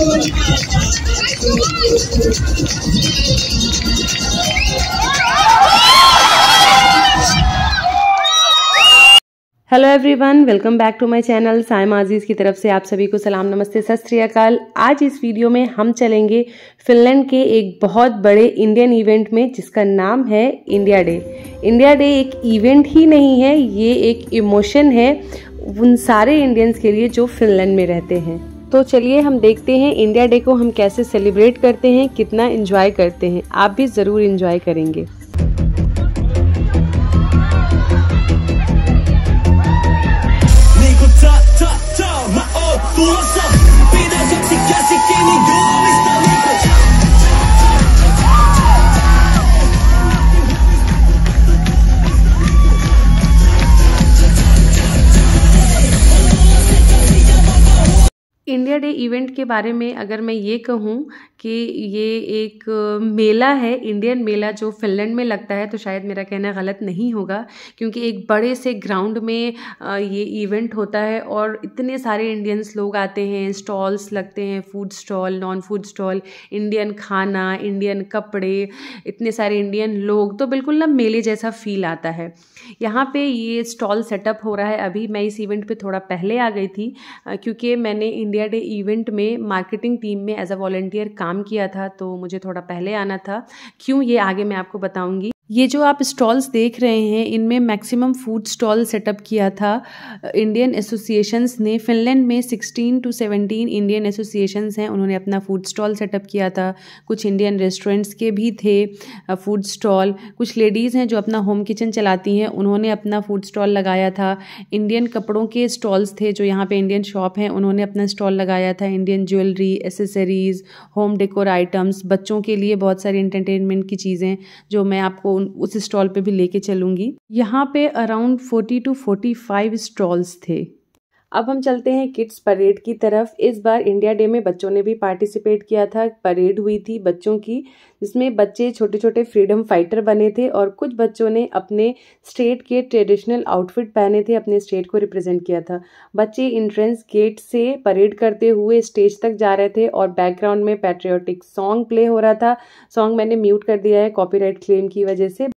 hello everyone welcome back to my channel Saim Aziz की तरफ से आप सभी को सलाम नमस्ते सत श्रीकाल आज इस वीडियो में हम चलेंगे फिनलैंड के एक बहुत बड़े इंडियन इवेंट में जिसका नाम है इंडिया डे इंडिया डे एक इवेंट ही नहीं है ये एक इमोशन है उन सारे इंडियंस के लिए जो फिनलैंड में रहते हैं तो चलिए हम देखते हैं इंडिया डे को हम कैसे सेलिब्रेट करते हैं कितना इंजॉय करते हैं आप भी ज़रूर इंजॉय करेंगे इंडिया डे इवेंट के बारे में अगर मैं ये कहूँ कि ये एक मेला है इंडियन मेला जो फिनलैंड में लगता है तो शायद मेरा कहना गलत नहीं होगा क्योंकि एक बड़े से ग्राउंड में ये इवेंट होता है और इतने सारे इंडियंस लोग आते हैं स्टॉल्स लगते हैं food stall non food stall Indian खाना इंडियन कपड़े इतने सारे इंडियन लोग तो बिल्कुल ना मेले जैसा फील आता है यहाँ पे ये स्टॉल सेटअप हो रहा है अभी मैं इस इवेंट पे थोड़ा पहले आ गई थी क्योंकि मैंने इंडिया डे इवेंट में मार्केटिंग टीम में एज अ वॉल्टियर काम काम किया था तो मुझे थोड़ा पहले आना था क्यों ये आगे मैं आपको बताऊँगी ये जो आप स्टॉल्स देख रहे हैं इनमें मैक्सिमम फूड स्टॉल सेटअप किया था इंडियन एसोसिएशंस ने फिनलैंड में 16 टू 17 इंडियन एसोसिएशंस हैं उन्होंने अपना फूड स्टॉल सेटअप किया था कुछ इंडियन रेस्टोरेंट्स के भी थे फूड स्टॉल कुछ लेडीज़ हैं जो अपना होम किचन चलाती हैं उन्होंने अपना फूड स्टॉल लगाया था इंडियन कपड़ों के स्टॉल्स थे जो यहाँ पर इंडियन शॉप हैं उन्होंने अपना स्टॉल लगाया था Indian jewellery accessories home decor items बच्चों के लिए बहुत सारी इंटरटेनमेंट की चीज़ें जो मैं आपको उस स्टॉल पे भी लेके चलूंगी यहाँ पे around forty to forty five stalls थे अब हम चलते हैं किड्स परेड की तरफ इस बार इंडिया डे में बच्चों ने भी पार्टिसिपेट किया था परेड हुई थी बच्चों की जिसमें बच्चे छोटे छोटे फ्रीडम फाइटर बने थे और कुछ बच्चों ने अपने स्टेट के ट्रेडिशनल आउटफिट पहने थे अपने स्टेट को रिप्रेजेंट किया था बच्चे इंट्रेंस गेट से परेड करते हुए स्टेज तक जा रहे थे और बैकग्राउंड में पैट्रियाटिक सॉन्ग प्ले हो रहा था सॉन्ग मैंने म्यूट कर दिया है कॉपी क्लेम की वजह से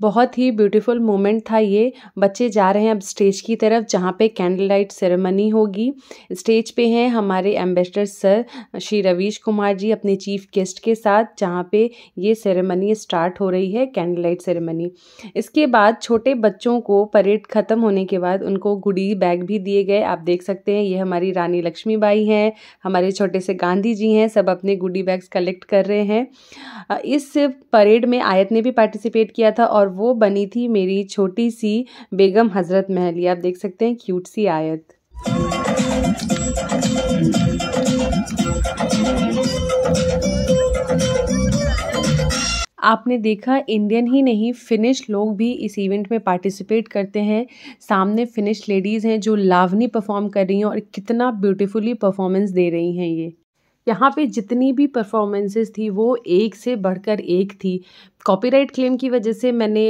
बहुत ही ब्यूटीफुल मोमेंट था ये बच्चे जा रहे हैं अब स्टेज की तरफ जहाँ पे कैंडल लाइट सेरेमनी होगी स्टेज पे हैं हमारे एम्बेसडर सर श्री रवीश कुमार जी अपने चीफ गेस्ट के साथ जहाँ पे ये सेरेमनी स्टार्ट हो रही है कैंडल लाइट सेरेमनी इसके बाद छोटे बच्चों को परेड ख़त्म होने के बाद उनको गुडी बैग भी दिए गए आप देख सकते हैं ये हमारी रानी लक्ष्मीबाई हैं हमारे छोटे से गांधी जी हैं सब अपने गुडी बैग्स कलेक्ट कर रहे हैं इस परेड में आयत ने भी पार्टिसिपेट किया था और और वो बनी थी मेरी छोटी सी बेगम हज़रत महली आप देख सकते हैं क्यूट सी आयत आपने देखा इंडियन ही नहीं फिनिश लोग भी इस इवेंट में पार्टिसिपेट करते हैं सामने फिनिश लेडीज़ हैं जो लावनी परफॉर्म कर रही हैं और कितना ब्यूटीफुली परफॉर्मेंस दे रही हैं ये यहाँ पे जितनी भी परफॉर्मेंसेस थी वो एक से बढ़कर एक थी कॉपीराइट क्लेम की वजह से मैंने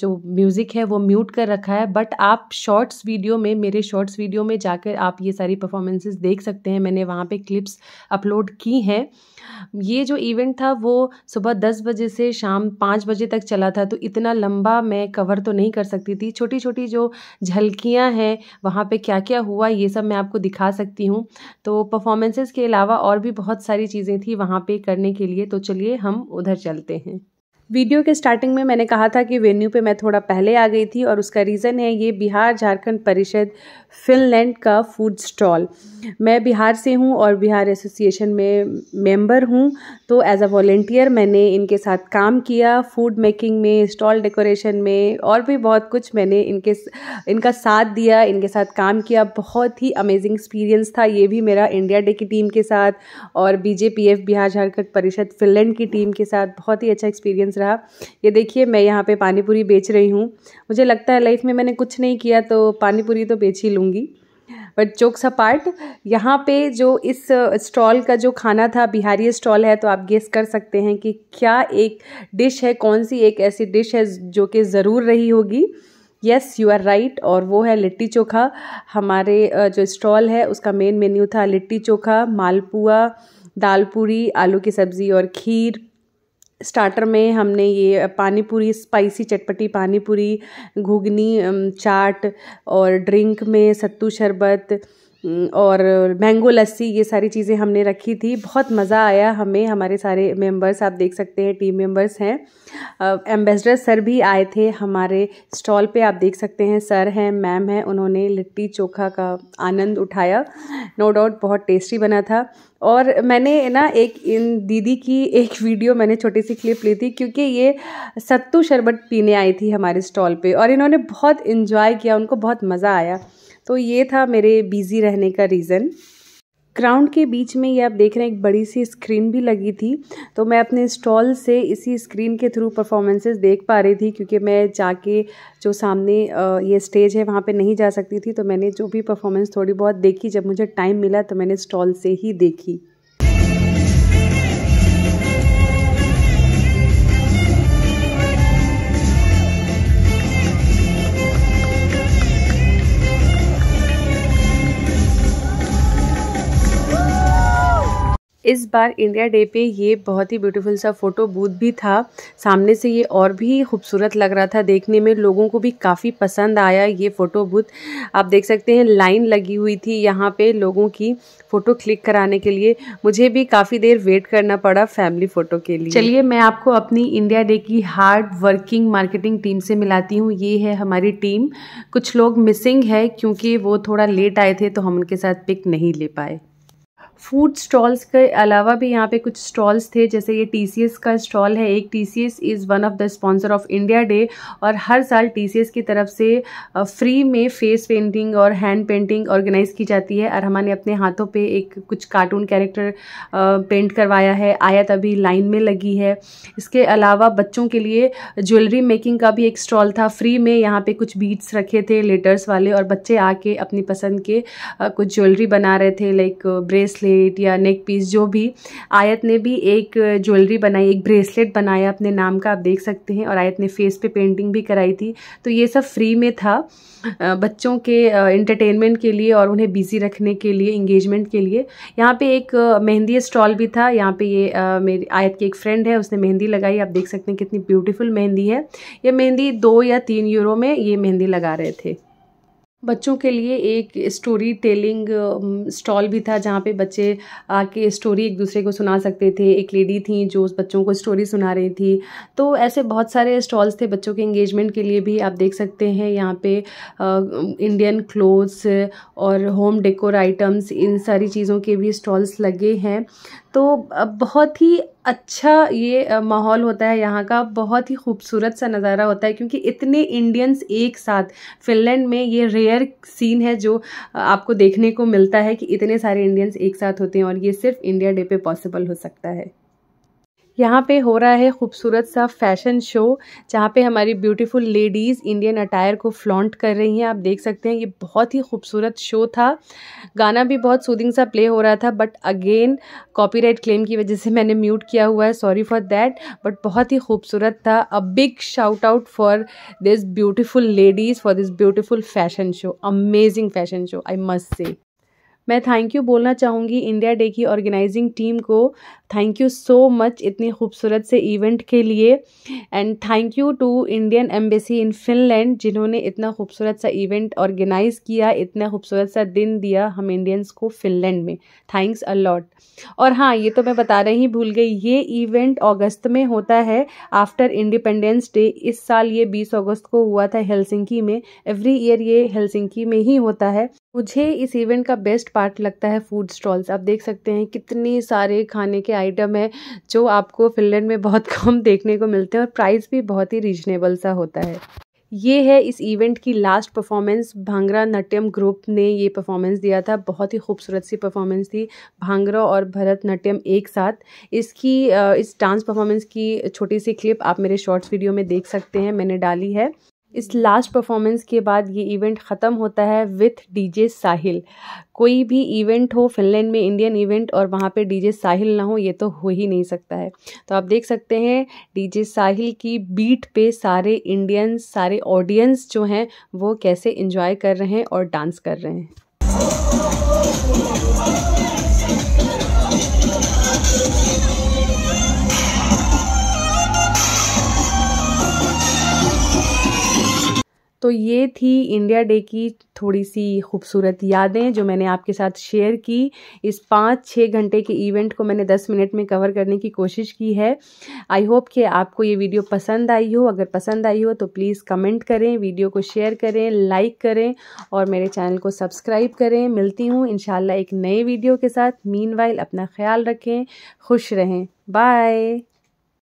जो म्यूज़िक है वो म्यूट कर रखा है बट आप शॉर्ट्स वीडियो में मेरे शॉर्ट्स वीडियो में जाकर आप ये सारी परफॉर्मेंसेस देख सकते हैं मैंने वहाँ पे क्लिप्स अपलोड की हैं ये जो इवेंट था वो सुबह दस बजे से शाम पाँच बजे तक चला था तो इतना लंबा मैं कवर तो नहीं कर सकती थी छोटी छोटी जो झलकियाँ हैं वहाँ पर क्या क्या हुआ ये सब मैं आपको दिखा सकती हूँ तो परफॉर्मेंसेज़ के अलावा और भी बहुत सारी चीज़ें थी वहाँ पर करने के लिए तो चलिए हम उधर चलते हैं वीडियो के स्टार्टिंग में मैंने कहा था कि वेन्यू पे मैं थोड़ा पहले आ गई थी और उसका रीज़न है ये बिहार झारखंड परिषद फिनलैंड का फूड स्टॉल मैं बिहार से हूँ और बिहार एसोसिएशन में मेंबर हूँ तो एज अ वॉल्टियर मैंने इनके साथ काम किया फूड मेकिंग में स्टॉल डेकोरेशन में और भी बहुत कुछ मैंने इनके इनका साथ दिया इनके साथ काम किया बहुत ही अमेजिंग एक्सपीरियंस था ये भी मेरा इंडिया डे की टीम के साथ और बीजेपीएफ बिहार झारखंड परिषद फिनलैंड की टीम के साथ बहुत ही अच्छा एक्सपीरियंस रहा ये देखिए मैं यहाँ पे पानी पूरी बेच रही हूँ मुझे लगता है लाइफ में मैंने कुछ नहीं किया तो पानी पूरी तो बेच ही लूँगी बट जोक्स पार्ट यहाँ पे जो इस स्टॉल uh, का जो खाना था बिहारी स्टॉल है तो आप गेस कर सकते हैं कि क्या एक डिश है कौन सी एक ऐसी डिश है जो कि ज़रूर रही होगी येस यू आर राइट और वो है लिट्टी चोखा हमारे uh, जो स्टॉल है उसका मेन मेन्यू था लिट्टी चोखा मालपुआ दाल पूरी आलू की सब्ज़ी और खीर स्टार्टर में हमने ये पानी पूरी स्पाइसी चटपटी पानी पूरी घुगनी चाट और ड्रिंक में सत्तू शरबत हम्म, और मैंगो लस्सी ये सारी चीज़ें हमने रखी थी बहुत मज़ा आया हमें हमारे सारे मेंबर्स आप देख सकते हैं टीम मेंबर्स हैं एम्बेसडर सर भी आए थे हमारे स्टॉल पे आप देख सकते हैं सर हैं मैम हैं उन्होंने लिट्टी चोखा का आनंद उठाया नो डाउट बहुत टेस्टी बना था और मैंने ना एक इन दीदी की एक वीडियो मैंने छोटी सी क्लिप ली थी क्योंकि ये सत्तू शरबत पीने आई थी हमारे स्टॉल पर और इन्होंने बहुत इन्जॉय किया उनको बहुत मज़ा आया तो ये था मेरे बिज़ी रहने का रीज़न ग्राउंड के बीच में ये आप देख रहे हैं एक बड़ी सी स्क्रीन भी लगी थी तो मैं अपने स्टॉल से इसी स्क्रीन के थ्रू परफॉर्मेंसेस देख पा रही थी क्योंकि मैं जाके जो सामने ये स्टेज है वहाँ पे नहीं जा सकती थी तो मैंने जो भी परफॉर्मेंस थोड़ी बहुत देखी जब मुझे टाइम मिला तो मैंने स्टॉल से ही देखी इस बार इंडिया डे पे ये बहुत ही ब्यूटीफुल सा फ़ोटो बूथ भी था सामने से ये और भी खूबसूरत लग रहा था देखने में लोगों को भी काफ़ी पसंद आया ये फ़ोटो बूथ आप देख सकते हैं लाइन लगी हुई थी यहाँ पे लोगों की फ़ोटो क्लिक कराने के लिए मुझे भी काफ़ी देर वेट करना पड़ा फैमिली फ़ोटो के लिए चलिए मैं आपको अपनी इंडिया डे की हार्ड वर्किंग मार्केटिंग टीम से मिलाती हूँ ये है हमारी टीम कुछ लोग मिसिंग है क्योंकि वो थोड़ा लेट आए थे तो हम उनके साथ पिक नहीं ले पाए फूड स्टॉल्स के अलावा भी यहाँ पे कुछ स्टॉल्स थे जैसे ये टी का स्टॉल है एक T is one of the sponsor of India day और हर साल टी की तरफ से फ्री में फेस पेंटिंग और हैंड पेंटिंग ऑर्गेनाइज़ की जाती है और हमारे अपने हाथों पे एक कुछ कार्टून कैरेक्टर पेंट करवाया है आयत अभी लाइन में लगी है इसके अलावा बच्चों के लिए ज्वेलरी मेकिंग का भी एक स्टॉल था फ्री में यहाँ पर कुछ बीट्स रखे थे लेटर्स वाले और बच्चे आके अपनी पसंद के कुछ ज्वेलरी बना रहे थे लाइक ब्रेसलेट ब्रेसलेट या नेक पीस जो भी आयत ने भी एक ज्वेलरी बनाई एक ब्रेसलेट बनाया अपने नाम का आप देख सकते हैं और आयत ने फेस पे पेंटिंग भी कराई थी तो ये सब फ्री में था बच्चों के इंटरटेनमेंट के लिए और उन्हें बिज़ी रखने के लिए इंगेजमेंट के लिए यहाँ पे एक मेहंदी स्टॉल भी था यहाँ पे ये आ, मेरी आयत की एक फ्रेंड है उसने मेहंदी लगाई आप देख सकते हैं कितनी ब्यूटीफुल मेहंदी है ये मेहंदी दो या तीन यूरो में ये मेहंदी लगा रहे थे बच्चों के लिए एक स्टोरी टेलिंग स्टॉल भी था जहाँ पे बच्चे आके स्टोरी एक दूसरे को सुना सकते थे एक लेडी थी जो उस बच्चों को स्टोरी सुना रही थी तो ऐसे बहुत सारे स्टॉल्स थे बच्चों के इंगेजमेंट के लिए भी आप देख सकते हैं यहाँ पे इंडियन क्लोथ्स और होम डेकोर आइटम्स इन सारी चीज़ों के भी स्टॉल्स लगे हैं तो बहुत ही अच्छा ये माहौल होता है यहाँ का बहुत ही खूबसूरत सा नज़ारा होता है क्योंकि इतने इंडियंस एक साथ फिनलैंड में ये रेयर सीन है जो आपको देखने को मिलता है कि इतने सारे इंडियंस एक साथ होते हैं और ये सिर्फ इंडिया डे पे पॉसिबल हो सकता है यहाँ पे हो रहा है खूबसूरत सा फैशन शो जहाँ पे हमारी ब्यूटीफुल लेडीज़ इंडियन अटायर को फ्लॉन्ट कर रही हैं आप देख सकते हैं ये बहुत ही खूबसूरत शो था गाना भी बहुत सूदिंग सा प्ले हो रहा था बट अगेन कॉपीराइट क्लेम की वजह से मैंने म्यूट किया हुआ है सॉरी फॉर दैट बट बहुत ही खूबसूरत था a big shout out for this beautiful ladies for this beautiful fashion show amazing fashion show I must say मैं थैंक यू बोलना चाहूँगी इंडिया डे की ऑर्गेनाइजिंग टीम को थैंक यू सो मच इतनी खूबसूरत से इवेंट के लिए and thank you to Indian embassy in Finland जिन्होंने इतना खूबसूरत सा इवेंट ऑर्गेनाइज़ किया इतना खूबसूरत सा दिन दिया हम इंडियंस को फिनलैंड में थैंक्स अलॉट और हाँ ये तो मैं बता रही भूल गई ये इवेंट अगस्त में होता है आफ्टर इंडिपेंडेंस डे इस साल ये बीस अगस्त को हुआ था हेलसिंकी में एवरी ईयर ये हेलसिंकी में ही होता है मुझे इस इवेंट का बेस्ट पार्ट लगता है फूड स्टॉल्स आप देख सकते हैं कितने सारे खाने के आइटम हैं जो आपको फिनलैंड में बहुत कम देखने को मिलते हैं और प्राइस भी बहुत ही रीजनेबल सा होता है ये है इस इवेंट की लास्ट परफॉर्मेंस भांगरा नट्यम ग्रुप ने ये परफॉर्मेंस दिया था बहुत ही खूबसूरत सी परफॉर्मेंस थी भांगरा और भरतनाट्यम एक साथ इसकी इस डांस परफॉर्मेंस की छोटी सी क्लिप आप मेरे शॉर्ट्स वीडियो में देख सकते हैं मैंने डाली है इस लास्ट परफॉर्मेंस के बाद ये इवेंट ख़त्म होता है विथ डीजे साहिल कोई भी इवेंट हो फिनलैंड में इंडियन इवेंट और वहाँ पे डीजे साहिल ना हो ये तो हो ही नहीं सकता है तो आप देख सकते हैं डीजे साहिल की बीट पे सारे इंडियंस सारे ऑडियंस जो हैं वो कैसे इन्जॉय कर रहे हैं और डांस कर रहे हैं तो ये थी इंडिया डे की थोड़ी सी खूबसूरत यादें जो मैंने आपके साथ शेयर की इस पाँच छः घंटे के इवेंट को मैंने दस मिनट में कवर करने की कोशिश की है आई होप कि आपको ये वीडियो पसंद आई हो अगर पसंद आई हो तो प्लीज़ कमेंट करें वीडियो को शेयर करें लाइक करें और मेरे चैनल को सब्सक्राइब करें मिलती हूँ इन एक नए वीडियो के साथ मीन अपना ख्याल रखें खुश रहें बाय